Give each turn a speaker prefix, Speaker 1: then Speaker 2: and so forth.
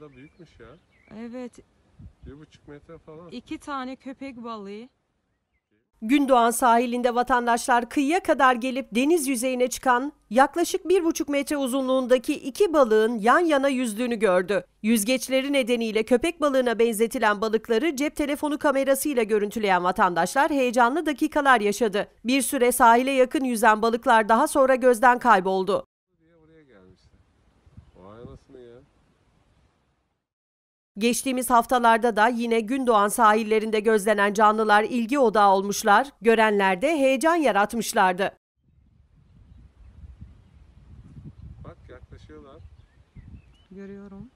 Speaker 1: Bayağı da büyükmüş ya. Evet. Bir buçuk metre falan. İki tane köpek balığı.
Speaker 2: Gündoğan sahilinde vatandaşlar kıyıya kadar gelip deniz yüzeyine çıkan yaklaşık bir buçuk metre uzunluğundaki iki balığın yan yana yüzdüğünü gördü. Yüzgeçleri nedeniyle köpek balığına benzetilen balıkları cep telefonu kamerasıyla görüntüleyen vatandaşlar heyecanlı dakikalar yaşadı. Bir süre sahile yakın yüzen balıklar daha sonra gözden kayboldu. Oraya Vay anasını ya. Geçtiğimiz haftalarda da yine Gündoğan sahillerinde gözlenen canlılar ilgi odağı olmuşlar, görenlerde heyecan yaratmışlardı.
Speaker 3: Bak yaklaşıyorlar. Görüyorum.